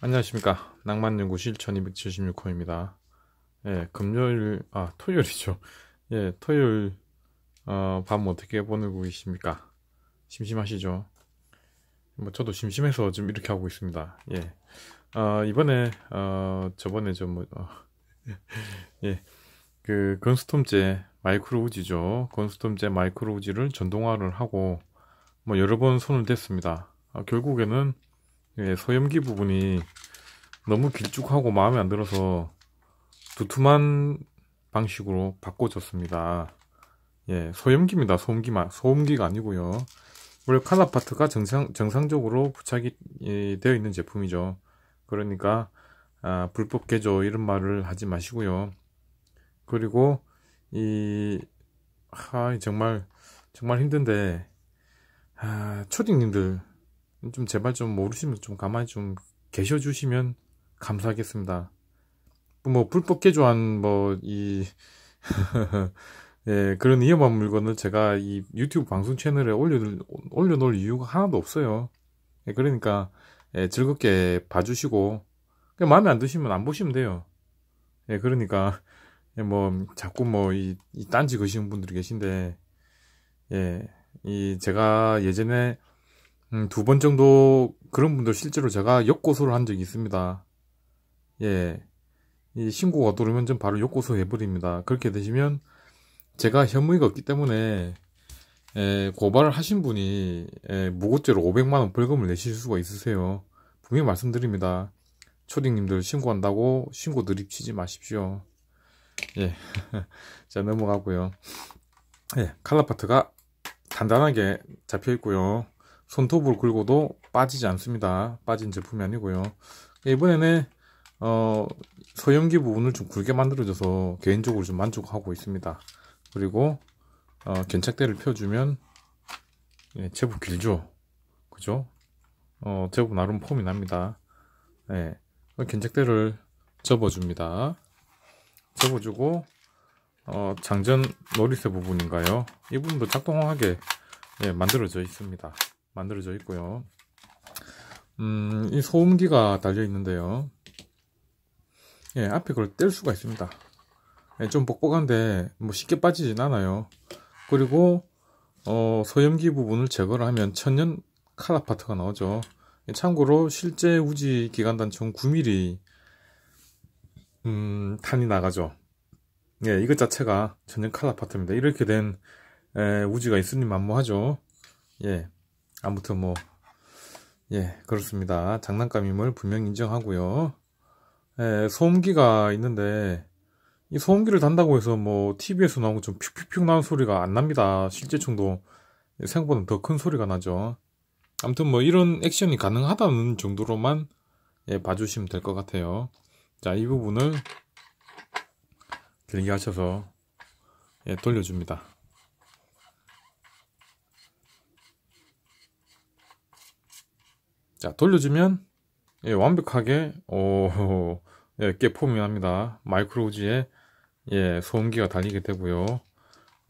안녕하십니까. 낭만연구 실천 276호입니다. 예, 금요일, 아, 토요일이죠. 예, 토요일, 어, 밤 어떻게 보내고 계십니까? 심심하시죠? 뭐, 저도 심심해서 좀 이렇게 하고 있습니다. 예. 어, 이번에, 어, 저번에 좀, 뭐, 어, 예. 그, 건스톰제, 마이크로 우지죠. 건스톰제 마이크로 우지를 전동화를 하고, 뭐, 여러 번 손을 댔습니다. 아, 결국에는, 예, 소염기 부분이 너무 길쭉하고 마음에 안 들어서 두툼한 방식으로 바꿔줬습니다. 예, 소염기입니다. 소음기만 소음기가 아니고요. 원래 칸아파트가 정상 정상적으로 부착이 예, 되어 있는 제품이죠. 그러니까 아, 불법 개조 이런 말을 하지 마시고요. 그리고 이 하, 정말 정말 힘든데 아, 초딩님들 좀 제발 좀 모르시면 좀 가만히 좀 계셔 주시면 감사하겠습니다. 뭐 불법 개조한 뭐이 예, 그런 위험한 물건을 제가 이 유튜브 방송 채널에 올려 올려 놓을 이유가 하나도 없어요. 예, 그러니까 예, 즐겁게 봐 주시고 마음에 안 드시면 안 보시면 돼요. 예, 그러니까 예, 뭐 자꾸 뭐이 이 딴지 거시는 분들이 계신데 예, 이 제가 예전에 음, 두번 정도 그런 분들 실제로 제가 역고소를 한 적이 있습니다. 예. 이 신고가 들어오면 좀 바로 역고소 해버립니다. 그렇게 되시면 제가 혐의가 없기 때문에 에, 예, 고발을 하신 분이 에, 예, 무고죄로 500만원 벌금을 내실 수가 있으세요. 분명히 말씀드립니다. 초딩님들 신고한다고 신고 드립치지 마십시오. 예. 자, 넘어가고요. 예, 칼라파트가 단단하게 잡혀 있고요. 손톱을 긁어도 빠지지 않습니다. 빠진 제품이 아니고요. 이번에는 어, 소염기 부분을 좀 굵게 만들어줘서 개인적으로 좀 만족하고 있습니다. 그리고 어, 견착대를 펴주면 예, 제법 길죠. 그죠? 어, 제법 나름 폼이 납니다. 예, 견착대를 접어줍니다. 접어주고 어, 장전 놀이쇠 부분인가요? 이 부분도 작동하게 예, 만들어져 있습니다. 만들어져 있고요. 음, 이 소음기가 달려 있는데요. 예, 앞에 그걸 뗄 수가 있습니다. 예, 좀뻑뻑한데뭐 쉽게 빠지진 않아요. 그리고 어, 소염기 부분을 제거를 하면 천연 칼아 파트가 나오죠. 예, 참고로 실제 우지 기간 단총 9mm 음, 탄이 나가죠. 예, 이것 자체가 천연 칼아 파트입니다. 이렇게 된 에, 우지가 있으니 만무하죠. 예, 아무튼 뭐, 예, 그렇습니다. 장난감임을 분명 인정하고요. 예, 소음기가 있는데, 이 소음기를 단다고 해서 뭐, TV에서 나온 것좀 퓨퓨퓨 나는 소리가 안 납니다. 실제총도 생각보다 더 큰 소리가 나죠. 아무튼 뭐, 이런 액션이 가능하다는 정도로만, 예, 봐주시면 될 것 같아요. 자, 이 부분을 길게 하셔서, 예, 돌려줍니다. 자, 돌려주면 예, 완벽하게 오, 예, 꽤포밍합니다 마이크로우지에 예, 소음기가 달리게 되고요.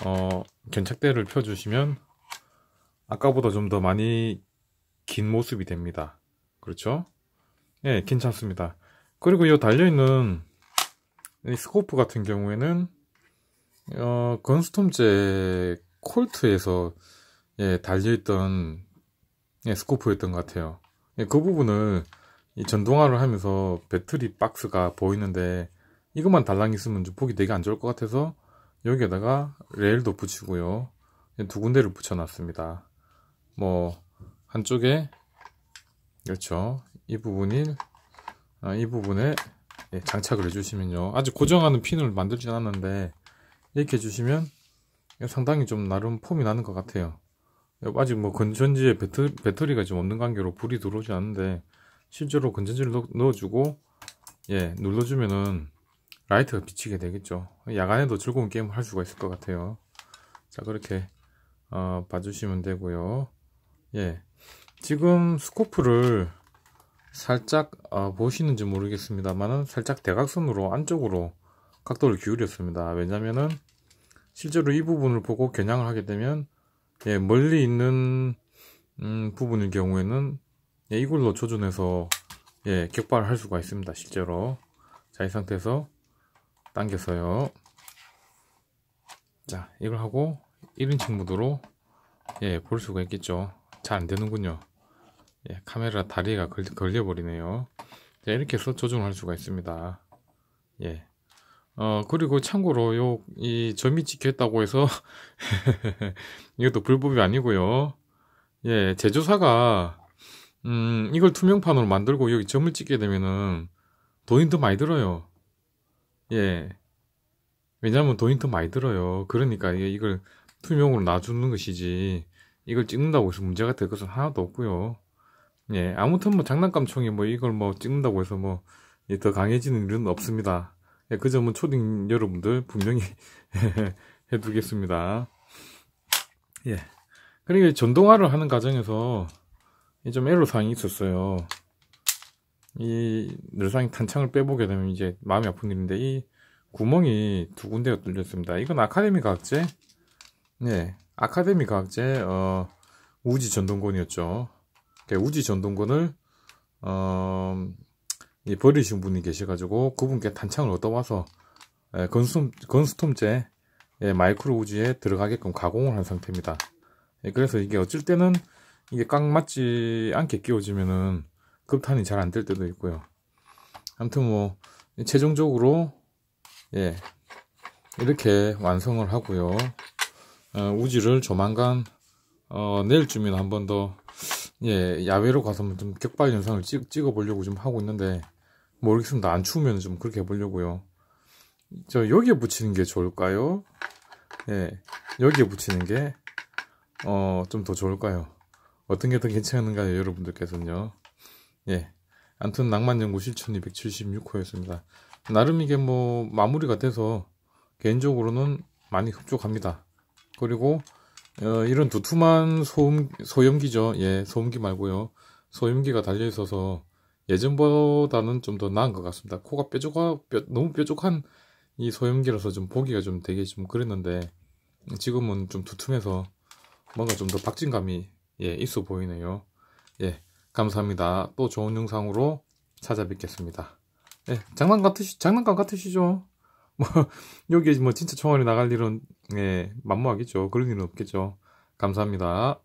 어, 견착대를 펴주시면 아까보다 좀 더 많이 긴 모습이 됩니다. 그렇죠? 예, 괜찮습니다. 그리고 이 달려있는 이 스코프 같은 경우에는 어, 건스톰제 콜트에서 예, 달려있던 예, 스코프였던 것 같아요. 예, 그 부분을 이 전동화를 하면서 배터리 박스가 보이는데 이것만 달랑 있으면 보기 되게 안 좋을 것 같아서 여기에다가 레일도 붙이고요. 예, 두 군데를 붙여놨습니다. 뭐 한쪽에 그렇죠. 이 부분이 아, 이 부분에 예, 장착을 해주시면요. 아직 고정하는 핀을 만들진 않았는데 이렇게 해주시면 상당히 좀 나름 폼이 나는 것 같아요. 아직 뭐 건전지에 배터, 배터리가 좀 없는 관계로 불이 들어오지 않는데 실제로 건전지를 넣, 어주고예 눌러주면은 라이트가 비치게 되겠죠 야간에도 즐거운 게임을 할 수가 있을 것 같아요 자 그렇게 어, 봐주시면 되고요 예 지금 스코프를 살짝 어, 보시는지 모르겠습니다만은 살짝 대각선으로 안쪽으로 각도를 기울였습니다 왜냐면은 실제로 이 부분을 보고 겨냥을 하게 되면 예, 멀리 있는 음, 부분일 경우에는 예, 이걸로 조준해서 예, 격발할 수가 있습니다. 실제로 자, 이 상태에서 당겨서요. 자, 이걸 하고 1인칭 무드로 예, 볼 수가 있겠죠. 잘 안 되는군요. 예, 카메라 다리가 걸, 려버리네요 자, 이렇게 해서 조준할 수가 있습니다. 예. 어, 그리고 참고로 요, 이 점이 찍혔다고 해서 이것도 불법이 아니고요. 예, 제조사가 음, 이걸 투명판으로 만들고 여기 점을 찍게 되면은 돈이 더 많이 들어요. 예. 왜냐하면 돈이 더 많이 들어요. 그러니까 이걸 투명으로 놔주는 것이지 이걸 찍는다고 해서 문제가 될 것은 하나도 없고요. 예, 아무튼 뭐 장난감 총이 뭐 이걸 뭐 찍는다고 해서 뭐 더 강해지는 일은 없습니다. 예, 그 점은 초딩 여러분들 분명히 해두겠습니다. 예. 그리고 그러니까 전동화를 하는 과정에서 좀 애로사항이 있었어요. 이 늘상 탄창을 빼보게 되면 이제 마음이 아픈 일인데 이 구멍이 두 군데가 뚫렸습니다. 이건 아카데미 과학제, 네, 아카데미 과학제 어, 우지 전동권이었죠. 우지 전동권을 어, 버리신 분이 계셔가지고 그분께 탄창을 얻어와서 건수, 예, 건수톰제 예, 마이크로 우지에 들어가게끔 가공을 한 상태입니다. 예, 그래서 이게 어쩔 때는 이게 꽉 맞지 않게 끼워지면은 급탄이 잘 안 될 때도 있고요. 아무튼 뭐 최종적으로 예 이렇게 완성을 하고요. 어, 우지를 조만간 어, 내일쯤이나 한번더 예, 야외로 가서 좀 격발 현상을 찍, 찍어보려고 좀 하고 있는데 모르겠습니다. 안 추우면 좀 그렇게 해보려고요. 저 여기에 붙이는 게 좋을까요? 예, 여기에 붙이는 게, 어, 좀 더 좋을까요? 어떤 게 더 괜찮은가요, 여러분들께서는요? 예. 암튼, 낭만연구 실1 276호였습니다. 나름 이게 뭐, 마무리가 돼서, 개인적으로는 많이 흡족합니다. 그리고, 어, 이런 두툼한 소음, 소염기죠. 예, 소음기 말고요. 소염기가 달려있어서, 예전보다는 좀 더 나은 것 같습니다. 코가 뾰족하, 뾰, 너무 뾰족한 이 소염기라서 좀 보기가 좀 되게 좀 그랬는데 지금은 좀 두툼해서 뭔가 좀 더 박진감이 예, 있어 보이네요. 예, 감사합니다. 또 좋은 영상으로 찾아뵙겠습니다. 예, 장난 같으시, 장난감 같으시죠? 뭐, 여기 뭐 진짜 총알이 나갈 일은, 예, 만무하겠죠. 그런 일은 없겠죠. 감사합니다.